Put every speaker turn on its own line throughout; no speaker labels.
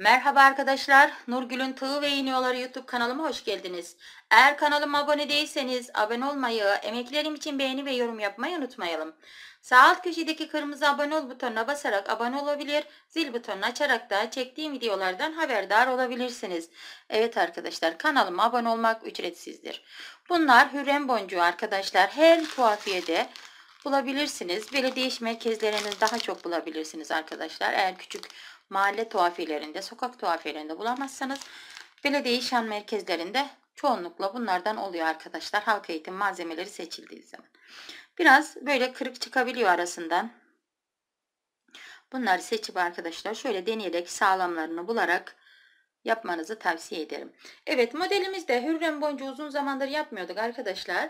Merhaba arkadaşlar, Nurgül'ün Tığı ve İniyoları YouTube kanalıma hoş geldiniz. Eğer kanalıma abone değilseniz abone olmayı, emeklerim için beğeni ve yorum yapmayı unutmayalım. Sağ alt köşedeki kırmızı abone ol butonuna basarak abone olabilir, zil butonunu açarak da çektiğim videolardan haberdar olabilirsiniz. Evet arkadaşlar kanalıma abone olmak ücretsizdir. Bunlar hürrem boncuğu arkadaşlar. Her tuhafiyede bulabilirsiniz. Belediye iş merkezleriniz daha çok bulabilirsiniz arkadaşlar. Eğer küçük mahalle tuhafiyelerinde, sokak tuhafiyelerinde bulamazsanız belediye işan merkezlerinde çoğunlukla bunlardan oluyor arkadaşlar. Halk eğitim malzemeleri seçildiği zaman. Biraz böyle kırık çıkabiliyor arasından. Bunları seçip arkadaşlar şöyle deneyerek sağlamlarını bularak yapmanızı tavsiye ederim. Evet modelimizde hürrem boncuğu uzun zamandır yapmıyorduk arkadaşlar.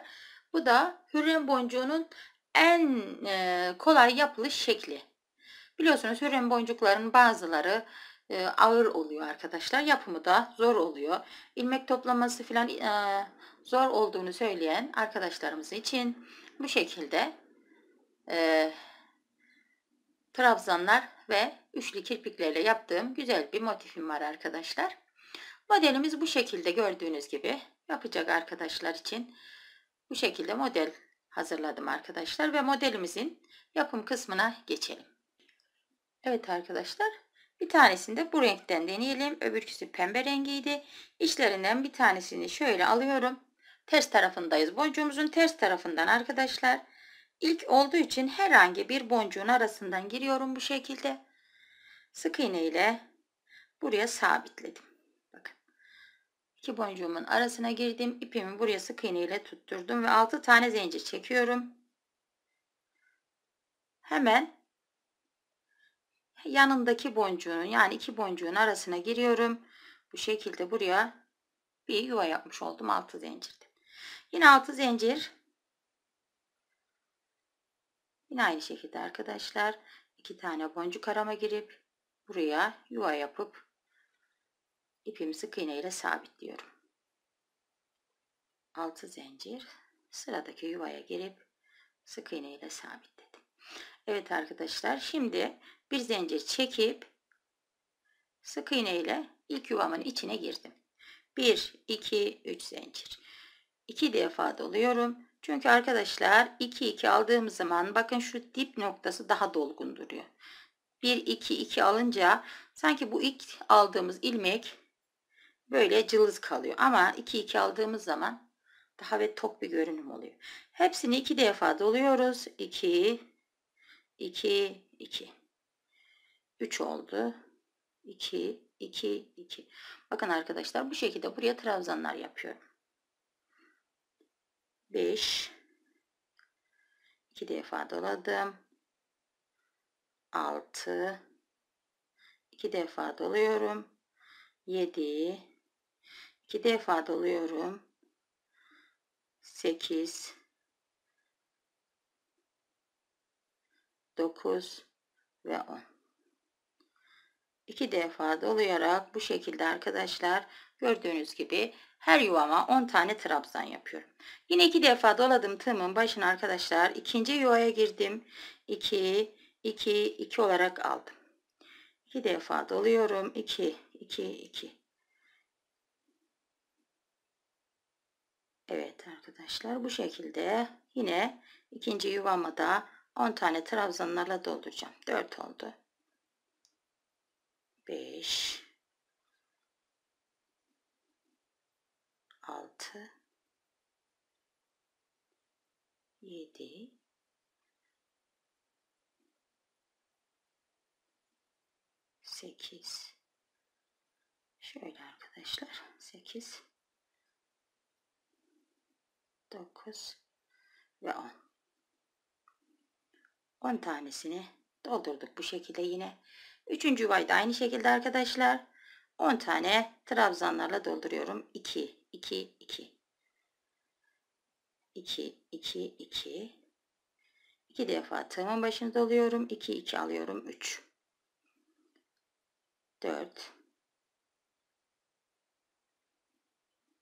Bu da hürrem boncuğunun en e, kolay yapılış şekli. Biliyorsunuz hürrem boncukların bazıları e, ağır oluyor arkadaşlar. Yapımı da zor oluyor. İlmek toplaması falan e, zor olduğunu söyleyen arkadaşlarımız için bu şekilde e, trabzanlar ve üçlü kirpiklerle yaptığım güzel bir motifim var arkadaşlar. Modelimiz bu şekilde gördüğünüz gibi yapacak arkadaşlar için bu şekilde model hazırladım arkadaşlar ve modelimizin yapım kısmına geçelim. Evet arkadaşlar bir tanesini de bu renkten deneyelim. Öbürküsü pembe rengiydi. İçlerinden bir tanesini şöyle alıyorum. Ters tarafındayız. Boncuğumuzun ters tarafından arkadaşlar. İlk olduğu için herhangi bir boncuğun arasından giriyorum bu şekilde. Sık iğne ile buraya sabitledim. Bakın. İki boncuğumun arasına girdim. İpimi buraya sık iğne ile tutturdum ve 6 tane zincir çekiyorum. Hemen yanındaki boncuğun yani iki boncuğun arasına giriyorum. Bu şekilde buraya bir yuva yapmış oldum altı zincirde. Yine altı zincir. Yine aynı şekilde arkadaşlar iki tane boncuk arama girip buraya yuva yapıp ipimi sık iğne ile sabitliyorum. Altı zincir sıradaki yuvaya girip sık iğne ile sabitledim. Evet arkadaşlar şimdi bir zincir çekip sık iğne ile ilk yuvamın içine girdim. 1 2 3 zincir. 2 defa doluyorum. Çünkü arkadaşlar 2 2 aldığım zaman bakın şu dip noktası daha dolgun duruyor. 1 2 2 alınca sanki bu ilk aldığımız ilmek böyle cılız kalıyor. Ama 2 2 aldığımız zaman daha ve tok bir görünüm oluyor. Hepsini 2 defa doluyoruz. 2 2 2 3 oldu. 2, 2, 2. Bakın arkadaşlar bu şekilde buraya trabzanlar yapıyorum. 5 2 defa doladım. 6 2 defa doluyorum. 7 2 defa doluyorum. 8 9 ve 10 2 defa dolayarak bu şekilde arkadaşlar gördüğünüz gibi her yuvama 10 tane trabzan yapıyorum. Yine 2 defa doladım tığımın başına arkadaşlar. ikinci yuvaya girdim. 2, 2, 2 olarak aldım. 2 defa doluyorum. 2, 2, 2. Evet arkadaşlar bu şekilde yine ikinci yuvamı da 10 tane trabzanlarla dolduracağım. 4 oldu. 5 6 7 8 şöyle arkadaşlar 8 9 ve 10 10 tanesini doldurduk bu şekilde yine Üçüncü yuvayı da aynı şekilde arkadaşlar. 10 tane trabzanlarla dolduruyorum. 2, 2, 2. 2, 2, 2. 2 defa tığımın başını doluyorum. 2, 2 alıyorum. 3. 4.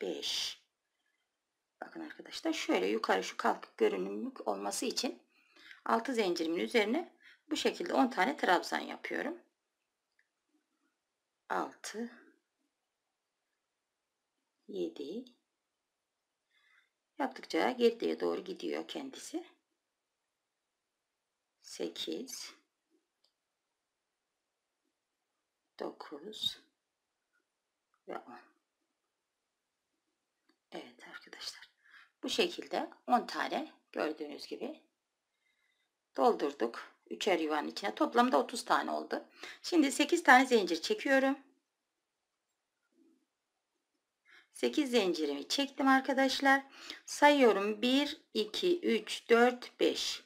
5. Bakın arkadaşlar şöyle yukarı şu kalk görünümlük olması için 6 zincirimin üzerine bu şekilde 10 tane trabzan yapıyorum. 6 7 yaptıkça geriye doğru gidiyor kendisi 8 9 ve 10 Evet arkadaşlar bu şekilde 10 tane gördüğünüz gibi doldurduk Üçer yuvanın içine. Toplamda 30 tane oldu. Şimdi 8 tane zincir çekiyorum. 8 zincirimi çektim arkadaşlar. Sayıyorum 1, 2, 3, 4, 5.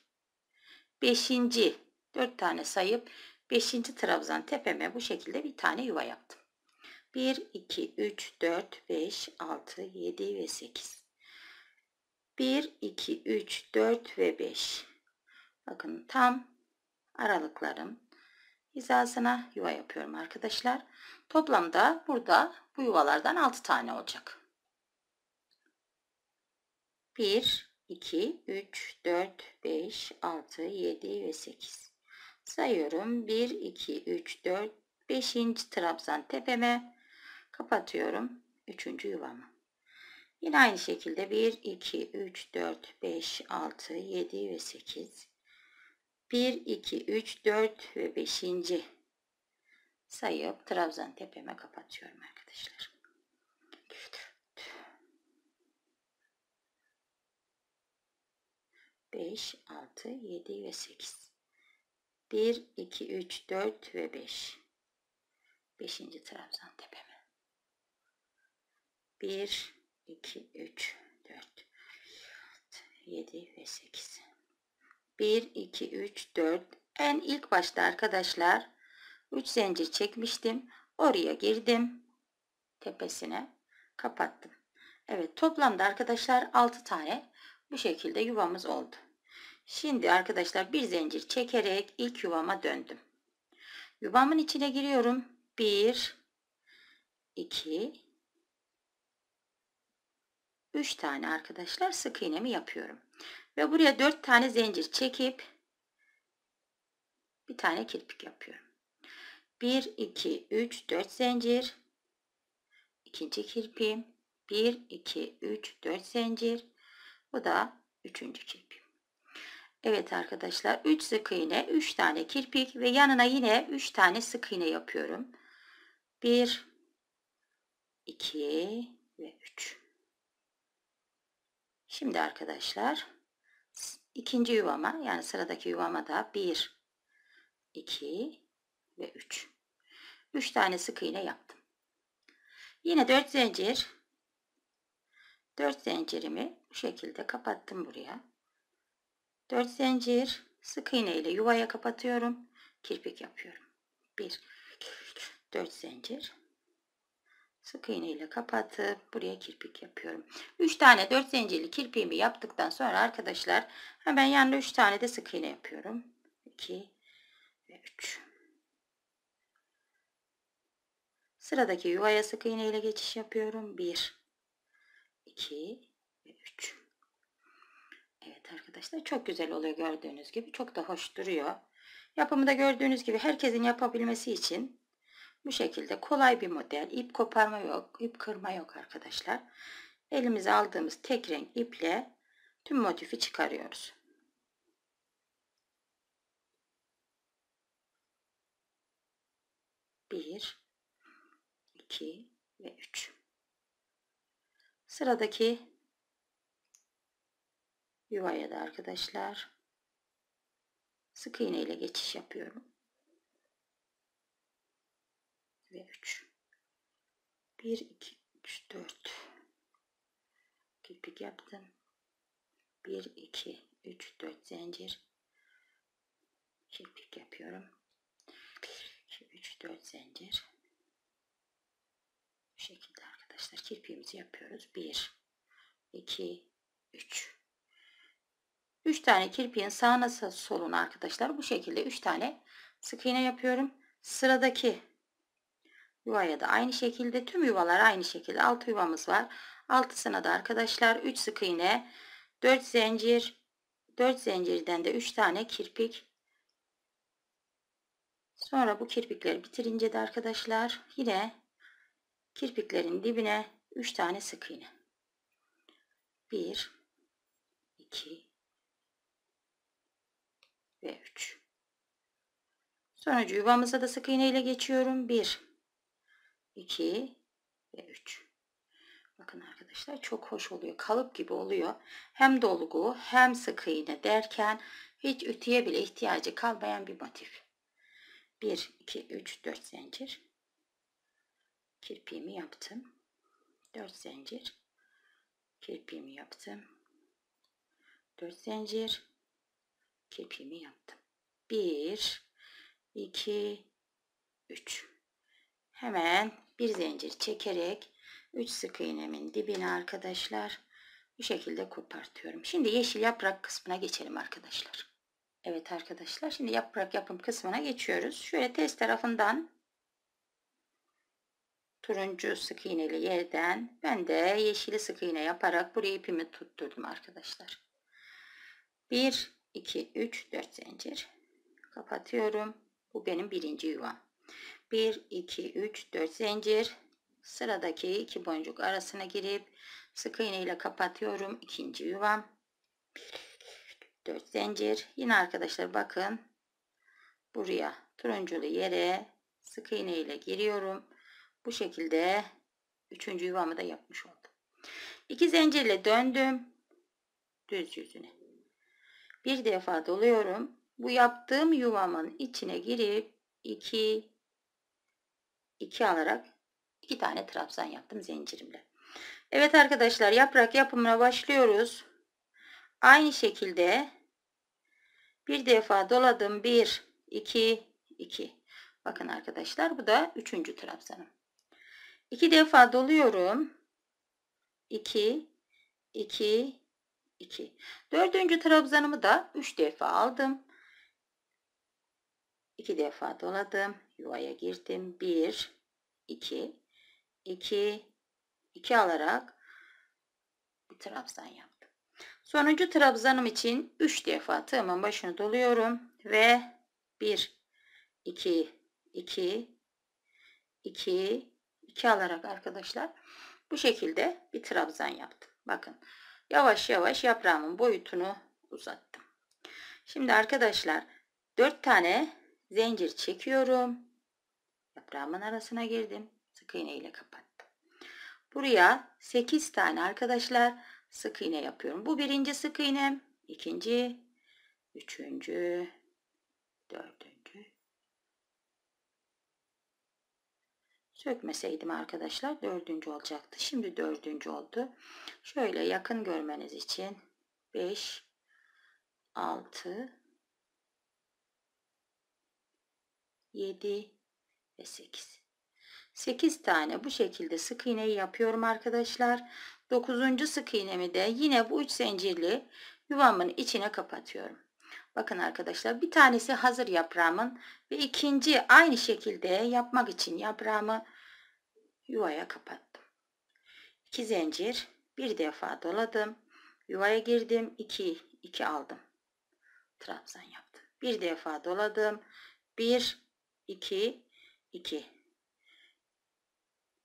5. 4 tane sayıp 5. trabzan tepeme bu şekilde bir tane yuva yaptım. 1, 2, 3, 4, 5, 6, 7 ve 8. 1, 2, 3, 4 ve 5. Bakın tam aralıkların hizasına yuva yapıyorum arkadaşlar. Toplamda burada bu yuvalardan 6 tane olacak. 1, 2, 3, 4, 5, 6, 7 ve 8. Sayıyorum. 1, 2, 3, 4, 5. trabzan tepeme kapatıyorum. 3. yuvamı. Yine aynı şekilde 1, 2, 3, 4, 5, 6, 7 ve 8. 1, 2, 3, 4 ve 5. sayıp trabzan tepeme kapatıyorum arkadaşlar. Beş, altı, yedi ve sekiz. Bir, iki, üç, dört ve beş. Beşinci trabzan tepeme. Bir, iki, üç, dört, yedi ve sekiz. 1 2 3 4 en ilk başta arkadaşlar 3 zincir çekmiştim oraya girdim tepesine kapattım Evet toplamda arkadaşlar 6 tane bu şekilde yuvamız oldu şimdi arkadaşlar bir zincir çekerek ilk yuvama döndüm yuvamın içine giriyorum 1 2 3 tane arkadaşlar sık iğnemi yapıyorum ve buraya dört tane zincir çekip bir tane kirpik yapıyorum. 1, 2, 3, 4 zincir. ikinci kirpiğim. 1, 2, 3, 4 zincir. Bu da üçüncü kirpik. Evet arkadaşlar 3 sık iğne 3 tane kirpik ve yanına yine 3 tane sık iğne yapıyorum. 1 2 ve 3 Şimdi arkadaşlar ikinci yuvama yani sıradaki yuvama da 1, 2 ve 3. 3 tane sık iğne yaptım. Yine 4 zincir 4 zincirimi bu şekilde kapattım buraya. 4 zincir sık iğne ile yuvaya kapatıyorum. Kirpik yapıyorum. 1 4 zincir sık iğne ile kapatıp buraya kirpik yapıyorum. 3 tane 4 zincirli kirpiğimi yaptıktan sonra arkadaşlar hemen yanına 3 tane de sık iğne yapıyorum. 2 ve 3. Sıradaki yuvaya sık iğne ile geçiş yapıyorum. 1 2 ve 3. Evet arkadaşlar çok güzel oluyor gördüğünüz gibi. Çok da hoş duruyor. Yapımı da gördüğünüz gibi herkesin yapabilmesi için bu şekilde kolay bir model. İp koparma yok, ip kırma yok arkadaşlar. Elimize aldığımız tek renk iple tüm motifi çıkarıyoruz. Bir, iki ve üç. Sıradaki yuvaya da arkadaşlar sık iğne ile geçiş yapıyorum. 1 2 3 4 kirpik yaptım 1 2 3 4 zincir kirpik şey, yapıyorum 1 2 3 4 zincir bu şekilde arkadaşlar kirpiğimizi yapıyoruz 1 2 3 3 tane kirpiğin sağına soluna arkadaşlar bu şekilde 3 tane sık iğne yapıyorum sıradaki Yuvaya da aynı şekilde tüm yuvalar aynı şekilde 6 yuvamız var. Altısına da arkadaşlar 3 sık iğne, 4 zincir, 4 zincirden de 3 tane kirpik. Sonra bu kirpikleri bitirince de arkadaşlar yine kirpiklerin dibine 3 tane sık iğne. 1 2 ve 3. Sonuncu yuvamıza da sık iğne ile geçiyorum. 1 2 ve 3. Bakın arkadaşlar çok hoş oluyor. Kalıp gibi oluyor. Hem dolgu hem sık iğne derken hiç ütüye bile ihtiyacı kalmayan bir motif. 1, 2, 3, 4 zincir. Kirpiğimi yaptım. 4 zincir. Kirpiğimi yaptım. 4 zincir. Kirpiğimi yaptım. 1, 2, 3. Hemen bir zincir çekerek 3 sık iğnemin dibine arkadaşlar bu şekilde kopartıyorum. Şimdi yeşil yaprak kısmına geçelim arkadaşlar. Evet arkadaşlar şimdi yaprak yapım kısmına geçiyoruz. Şöyle ters tarafından turuncu sık iğneli yerden ben de yeşili sık iğne yaparak buraya ipimi tutturdum arkadaşlar. 1 2 3 4 zincir kapatıyorum. Bu benim birinci yuvam. 1 2 3 4 zincir sıradaki iki boncuk arasına girip sık iğne ile kapatıyorum ikinci yuvam 4 zincir yine arkadaşlar bakın buraya turunculu yere sık iğne ile giriyorum bu şekilde üçüncü yuvamı da yapmış oldum 2 zincirle döndüm düz yüzüne bir defa doluyorum bu yaptığım yuvamın içine girip 2 2 alarak 2 tane trabzan yaptım zincirimle. Evet arkadaşlar yaprak yapımına başlıyoruz. Aynı şekilde bir defa doladım 1 2 2. Bakın arkadaşlar bu da 3. trabzanım. 2 defa doluyorum. 2 2 2. Dördüncü trabzanımı da 3 defa aldım. 2 defa doladım. Yuvaya girdim. 1 2 2 2 alarak bir trabzan yaptım. Sonuncu trabzanım için 3 defa tığımın başını doluyorum ve 1 2 2 2 2 alarak arkadaşlar bu şekilde bir trabzan yaptım. Bakın yavaş yavaş yaprağımın boyutunu uzattım. Şimdi arkadaşlar 4 tane Zincir çekiyorum. Yaprağımın arasına girdim. Sık iğne ile kapattım. Buraya 8 tane arkadaşlar sık iğne yapıyorum. Bu birinci sık iğnem. ikinci, üçüncü, dördüncü. Sökmeseydim arkadaşlar dördüncü olacaktı. Şimdi dördüncü oldu. Şöyle yakın görmeniz için 5, 6, 7 ve 8. 8 tane bu şekilde sık iğneyi yapıyorum arkadaşlar. 9. sık iğnemi de yine bu 3 zincirli yuvamın içine kapatıyorum. Bakın arkadaşlar bir tanesi hazır yaprağımın ve ikinci aynı şekilde yapmak için yaprağımı yuvaya kapattım. 2 zincir bir defa doladım. Yuvaya girdim 2 2 aldım. Trabzan yaptım. Bir defa doladım. 1 2 2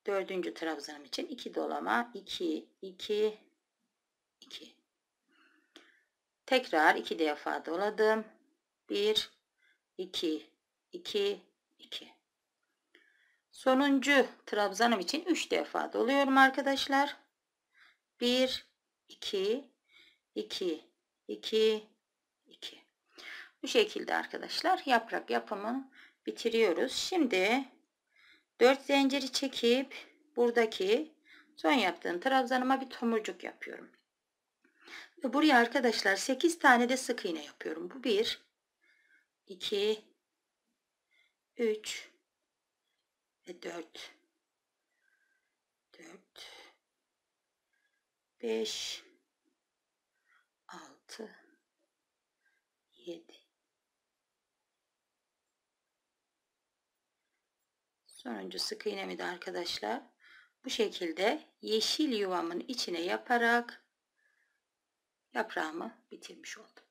dördüncü trabzanım için 2 dolama 2 2 2 tekrar 2 defa doladım 1 2 2 2 sonuncu trabzanım için 3 defa doluyorum arkadaşlar 1 2 2 2 2 bu şekilde arkadaşlar yaprak yapımı bitiriyoruz. Şimdi 4 zinciri çekip buradaki son yaptığım trabzanıma bir tomurcuk yapıyorum. Ve buraya arkadaşlar 8 tane de sık iğne yapıyorum. Bu 1 2 3 ve 4 4 5 6 Sonuncu sık iğnemi de arkadaşlar bu şekilde yeşil yuvamın içine yaparak yaprağımı bitirmiş oldum.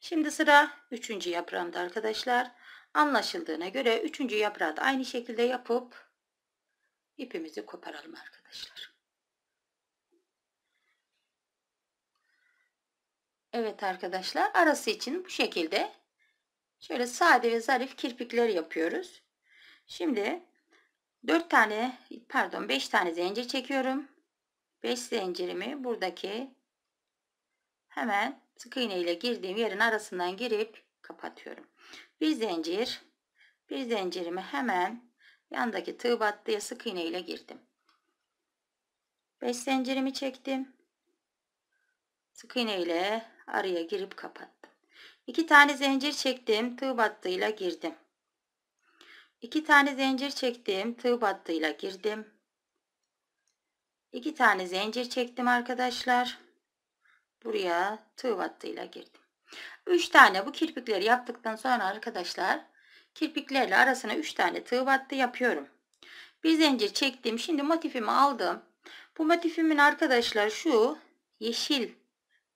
Şimdi sıra üçüncü yaprağımda arkadaşlar. Anlaşıldığına göre üçüncü yaprağı da aynı şekilde yapıp ipimizi koparalım arkadaşlar. Evet arkadaşlar arası için bu şekilde şöyle sade ve zarif kirpikler yapıyoruz. Şimdi 4 tane pardon 5 tane zincir çekiyorum. 5 zincirimi buradaki hemen sık iğne ile girdiğim yerin arasından girip kapatıyorum. Bir zincir bir zincirimi hemen yandaki tığ battıya sık iğne ile girdim. 5 zincirimi çektim. Sık iğne ile araya girip kapattım. 2 tane zincir çektim. Tığ battıyla girdim. 2 tane zincir çektim. Tığ battıyla girdim. 2 tane zincir çektim arkadaşlar. Buraya tığ battıyla girdim. 3 tane bu kirpikleri yaptıktan sonra arkadaşlar kirpiklerle arasına 3 tane tığ battı yapıyorum. Bir zincir çektim. Şimdi motifimi aldım. Bu motifimin arkadaşlar şu yeşil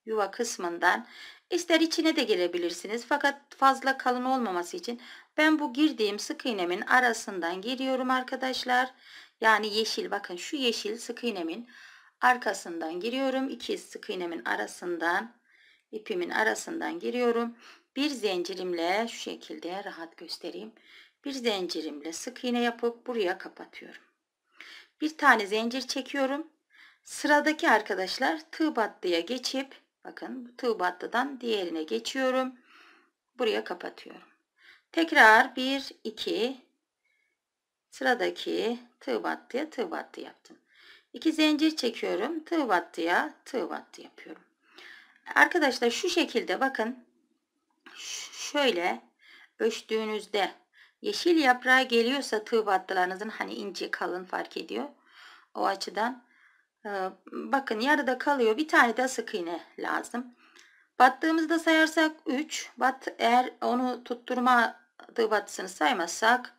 yuva kısmından İster içine de girebilirsiniz fakat fazla kalın olmaması için ben bu girdiğim sık iğnemin arasından giriyorum arkadaşlar. Yani yeşil bakın şu yeşil sık iğnemin arkasından giriyorum. İki sık iğnemin arasından ipimin arasından giriyorum. Bir zincirimle şu şekilde rahat göstereyim. Bir zincirimle sık iğne yapıp buraya kapatıyorum. Bir tane zincir çekiyorum. Sıradaki arkadaşlar tığ battıya geçip Bakın tığ battıdan diğerine geçiyorum. Buraya kapatıyorum. Tekrar 1, 2 sıradaki tığ battıya tığ battı yaptım. 2 zincir çekiyorum. Tığ battıya tığ battı yapıyorum. Arkadaşlar şu şekilde bakın. Şöyle ölçtüğünüzde yeşil yaprağa geliyorsa tığ battılarınızın hani ince kalın fark ediyor. O açıdan ee, bakın yarıda kalıyor. Bir tane de sık iğne lazım. Battığımızda sayarsak 3. Bat eğer onu tutturmadığı batısını saymazsak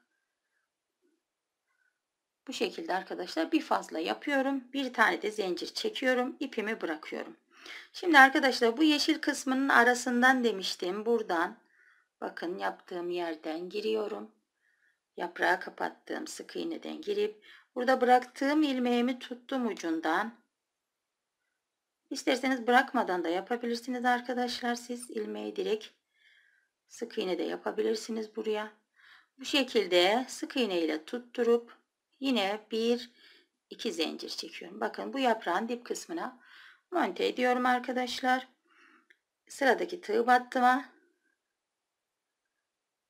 bu şekilde arkadaşlar bir fazla yapıyorum. Bir tane de zincir çekiyorum. ipimi bırakıyorum. Şimdi arkadaşlar bu yeşil kısmının arasından demiştim. Buradan bakın yaptığım yerden giriyorum. Yaprağı kapattığım sık iğneden girip Burada bıraktığım ilmeğimi tuttum ucundan. İsterseniz bırakmadan da yapabilirsiniz arkadaşlar. Siz ilmeği direkt sık iğne de yapabilirsiniz buraya. Bu şekilde sık iğne ile tutturup yine bir iki zincir çekiyorum. Bakın bu yaprağın dip kısmına monte ediyorum arkadaşlar. Sıradaki tığ battıma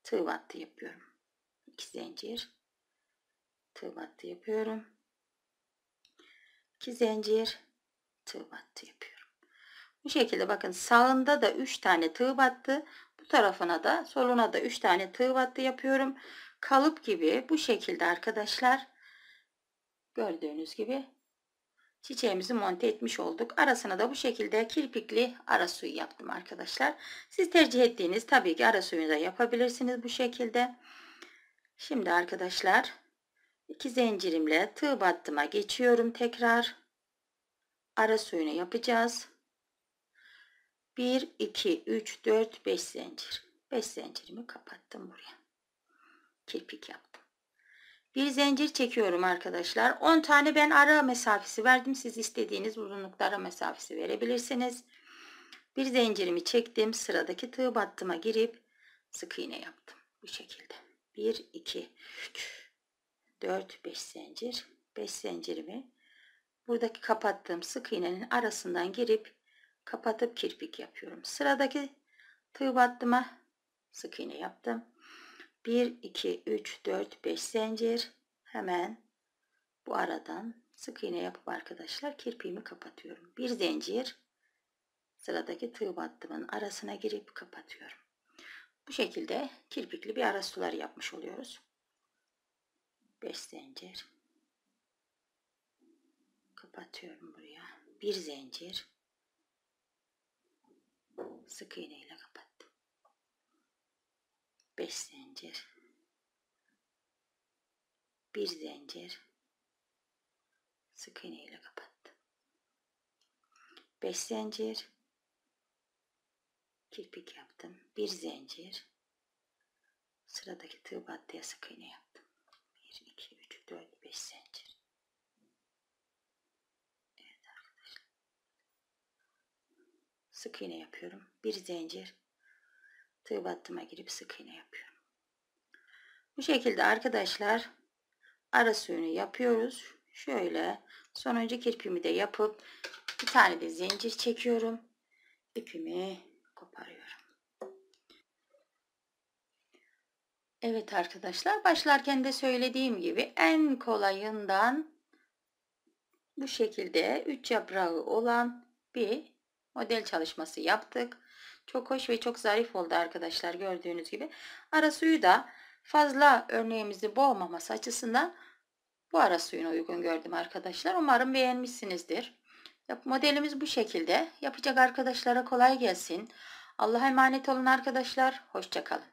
tığ battı yapıyorum. İki zincir tığ battı yapıyorum. 2 zincir tığ battı yapıyorum. Bu şekilde bakın sağında da 3 tane tığ battı. Bu tarafına da soluna da 3 tane tığ battı yapıyorum. Kalıp gibi bu şekilde arkadaşlar gördüğünüz gibi çiçeğimizi monte etmiş olduk. Arasına da bu şekilde kirpikli ara suyu yaptım arkadaşlar. Siz tercih ettiğiniz tabii ki ara suyunu da yapabilirsiniz bu şekilde. Şimdi arkadaşlar 2 zincirimle tığ battıma geçiyorum tekrar. Ara suyunu yapacağız. 1 2 3 4 5 zincir. 5 zincirimi kapattım buraya. Kirpik yaptım. Bir zincir çekiyorum arkadaşlar. 10 tane ben ara mesafesi verdim. Siz istediğiniz uzunlukta ara mesafesi verebilirsiniz. Bir zincirimi çektim. Sıradaki tığ battıma girip sık iğne yaptım. Bu şekilde. 1 2 3 4 5 zincir 5 zincirimi buradaki kapattığım sık iğnenin arasından girip kapatıp kirpik yapıyorum sıradaki tığ battıma sık iğne yaptım 1 2 3 4 5 zincir hemen bu aradan sık iğne yapıp arkadaşlar kirpiğimi kapatıyorum bir zincir sıradaki tığ battımın arasına girip kapatıyorum bu şekilde kirpikli bir ara sular yapmış oluyoruz 5 zincir kapatıyorum buraya bir zincir sık iğne ile kapattım 5 zincir bir zincir sık iğne ile kapattım 5 zincir kirpik yaptım bir zincir sıradaki tığ battaya sık iğne yaptım 1, 2, 3, 4, 5 zincir. Evet arkadaşlar. Sık iğne yapıyorum. Bir zincir. Tığ battıma girip sık iğne yapıyorum. Bu şekilde arkadaşlar ara suyunu yapıyoruz. Şöyle son önce kirpimi de yapıp bir tane de zincir çekiyorum. İpimi koparıyorum. Evet arkadaşlar başlarken de söylediğim gibi en kolayından bu şekilde 3 yaprağı olan bir model çalışması yaptık. Çok hoş ve çok zarif oldu arkadaşlar gördüğünüz gibi. Ara suyu da fazla örneğimizi boğmaması açısından bu ara suyunu uygun gördüm arkadaşlar. Umarım beğenmişsinizdir. Modelimiz bu şekilde. Yapacak arkadaşlara kolay gelsin. Allah'a emanet olun arkadaşlar. Hoşçakalın.